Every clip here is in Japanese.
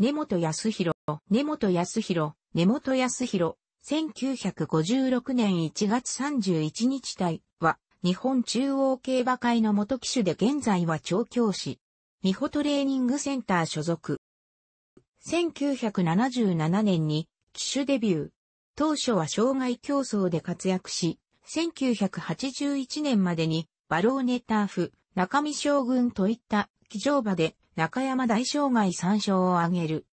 根本康弘、根本康弘、根本康弘、1956年1月31日体は、日本中央競馬会の元騎手で現在は調教師。美穂トレーニングセンター所属。1977年に騎手デビュー。当初は障害競争で活躍し、1981年までにバローネターフ、中見将軍といった騎乗馬で中山大障害参照を挙げる。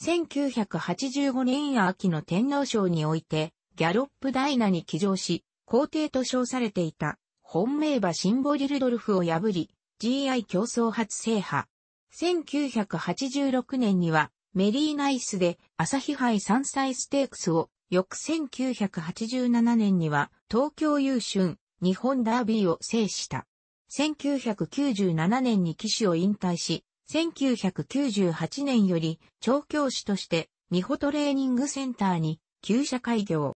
1985年秋の天皇賞において、ギャロップダイナに騎乗し、皇帝と称されていた、本命馬シンボリルドルフを破り、GI 競争初制覇。1986年には、メリーナイスで朝日杯山歳ステークスを、翌1987年には、東京優春、日本ダービーを制した。1997年に騎手を引退し、1998年より調教師として美穂トレーニングセンターに旧社開業。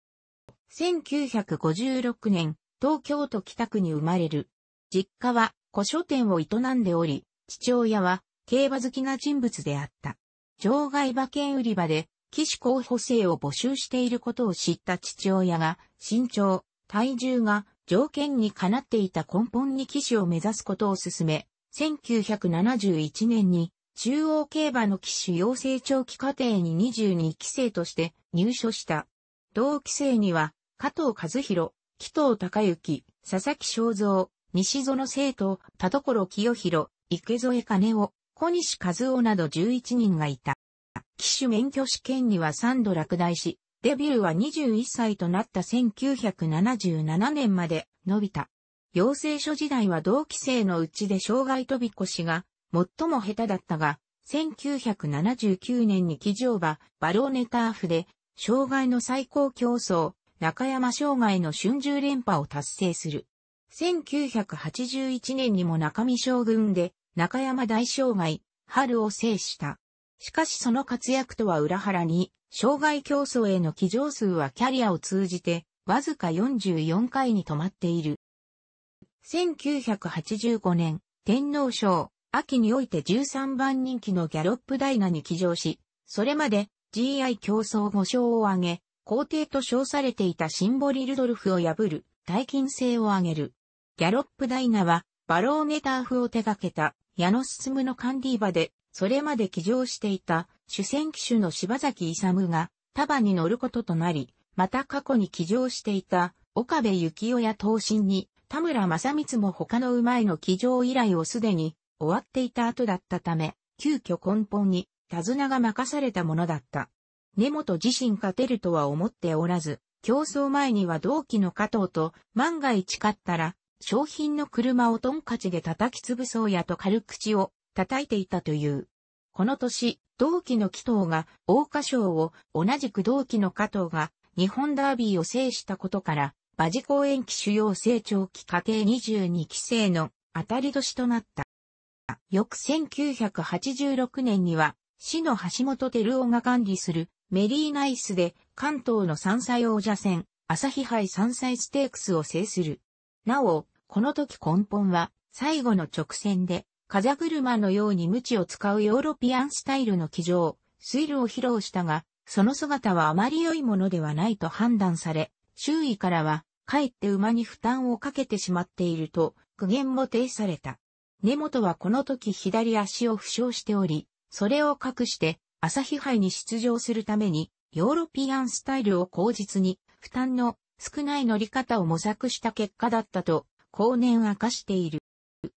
1956年、東京都北区に生まれる。実家は古書店を営んでおり、父親は競馬好きな人物であった。場外馬券売り場で騎士候補生を募集していることを知った父親が身長、体重が条件にかなっていた根本に騎士を目指すことを勧め、1971年に中央競馬の騎手養成長期課程に22期生として入所した。同期生には、加藤和弘、紀藤隆之、佐々木正蔵、西園生徒、田所清弘、池添金夫、小西和夫など11人がいた。騎手免許試験には3度落第し、デビューは21歳となった1977年まで伸びた。行政書時代は同期生のうちで障害飛び越しが最も下手だったが、1979年に騎乗馬、バローネターフで、障害の最高競争、中山障害の春秋連覇を達成する。1981年にも中見将軍で、中山大障害、春を制した。しかしその活躍とは裏腹に、障害競争への騎乗数はキャリアを通じて、わずか44回に止まっている。1985年、天皇賞、秋において13番人気のギャロップダイナに騎乗し、それまで GI 競争5勝を挙げ、皇帝と称されていたシンボリルドルフを破る、大金星を挙げる。ギャロップダイナは、バローネターフを手掛けた、矢野進のカンディーバで、それまで騎乗していた、主戦騎手の柴崎勇が、束に乗ることとなり、また過去に騎乗していた、岡部幸雄や東進に、田村正光も他の馬への騎乗依頼をすでに終わっていた後だったため、急遽根本に手綱が任されたものだった。根本自身勝てるとは思っておらず、競争前には同期の加藤と万が一勝ったら、商品の車をトンカチで叩き潰そうやと軽口を叩いていたという。この年、同期の紀藤が大花賞を同じく同期の加藤が日本ダービーを制したことから、馬事公延期主要成長期過程22期生の当たり年となった。翌1986年には、市の橋本照夫が管理するメリーナイスで関東の山菜王者戦、朝日杯山菜ステークスを制する。なお、この時根本は最後の直線で風車のように無知を使うヨーロピアンスタイルの騎乗、スイルを披露したが、その姿はあまり良いものではないと判断され、周囲からは、かえって馬に負担をかけてしまっていると、苦言も呈された。根本はこの時左足を負傷しており、それを隠して、朝日杯に出場するために、ヨーロピアンスタイルを口実に、負担の少ない乗り方を模索した結果だったと、後年明かしている。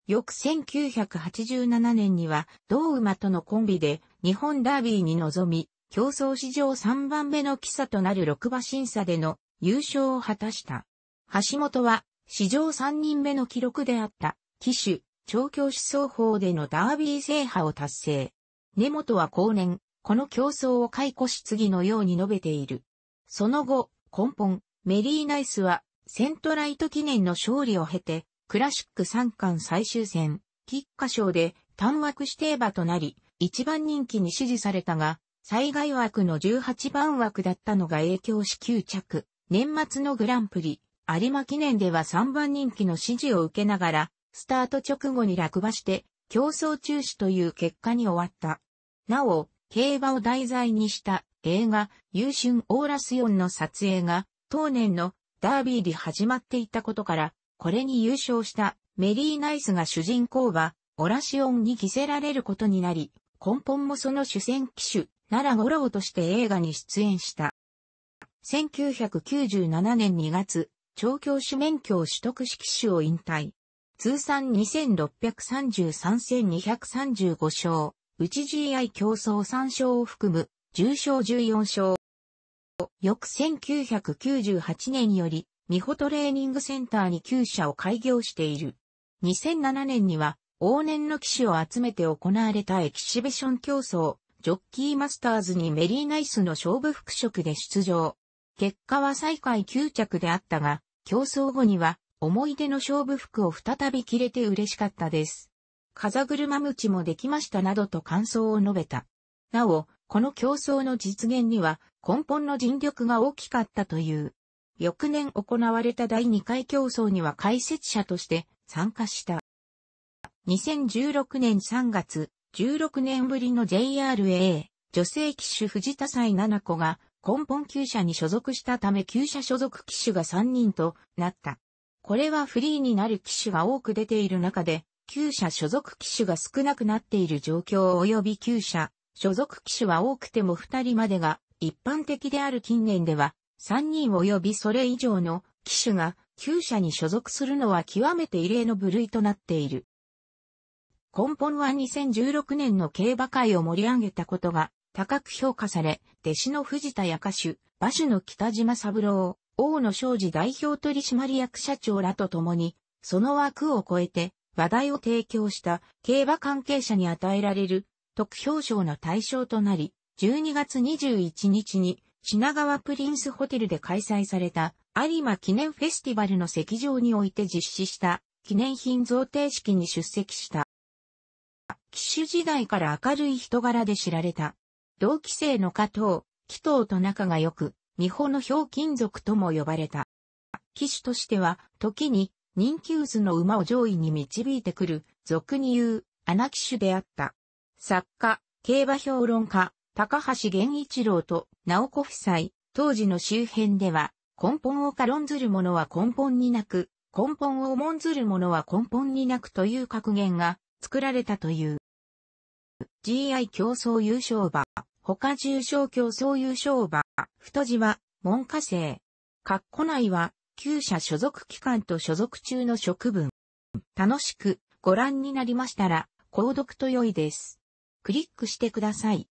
翌1987年には、同馬とのコンビで、日本ダービーに臨み、競争史上3番目の記者となる6馬審査での優勝を果たした。橋本は、史上3人目の記録であった、騎手、調教師想法でのダービー制覇を達成。根本は後年、この競争を解雇し次のように述べている。その後、根本、メリーナイスは、セントライト記念の勝利を経て、クラシック三冠最終戦、菊花賞で単枠指定馬となり、一番人気に支持されたが、災害枠の18番枠だったのが影響し9着。年末のグランプリ、有馬記念では3番人気の支持を受けながら、スタート直後に落馬して、競争中止という結果に終わった。なお、競馬を題材にした映画、優春オーラス4の撮影が、当年のダービーで始まっていたことから、これに優勝したメリーナイスが主人公馬、オラシオンに着せられることになり、根本もその主戦機種、らゴロウとして映画に出演した。1997年2月、調教師免許を取得し騎手を引退。通算2633 235勝、内 GI 競争3勝を含む、重賞14勝。翌1998年より、美穂トレーニングセンターに旧社を開業している。2007年には、往年の騎士を集めて行われたエキシビション競争、ジョッキーマスターズにメリーナイスの勝負服飾で出場。結果は最下位9着であったが、競争後には思い出の勝負服を再び着れて嬉しかったです。風車ムチもできましたなどと感想を述べた。なお、この競争の実現には根本の尽力が大きかったという。翌年行われた第2回競争には解説者として参加した。2016年3月、16年ぶりの JRA 女性騎手藤田祭七子が根本旧社に所属したため旧社所属機種が3人となった。これはフリーになる機種が多く出ている中で、旧社所属機種が少なくなっている状況及び旧社所属機種は多くても2人までが一般的である近年では、3人及びそれ以上の機種が旧社に所属するのは極めて異例の部類となっている。根本は2016年の競馬会を盛り上げたことが高く評価され、弟子の藤田や歌手、馬主の北島三郎、大野昌司代表取締役社長らと共に、その枠を超えて話題を提供した競馬関係者に与えられる特表彰の対象となり、12月21日に品川プリンスホテルで開催された有馬記念フェスティバルの席上において実施した記念品贈呈式に出席した。騎手時代から明るい人柄で知られた同期生の加藤、紀藤と仲が良く、三保の表金属とも呼ばれた。騎手としては、時に人気渦の馬を上位に導いてくる、俗に言う、穴騎手であった。作家、競馬評論家、高橋源一郎と直子夫妻、当時の周辺では、根本を軽んずる者は根本になく、根本を重んずる者は根本になくという格言が作られたという。GI 競争優勝馬。他重症競争優勝馬、太字は、門下生。括弧内は、旧社所属機関と所属中の職分。楽しくご覧になりましたら、購読と良いです。クリックしてください。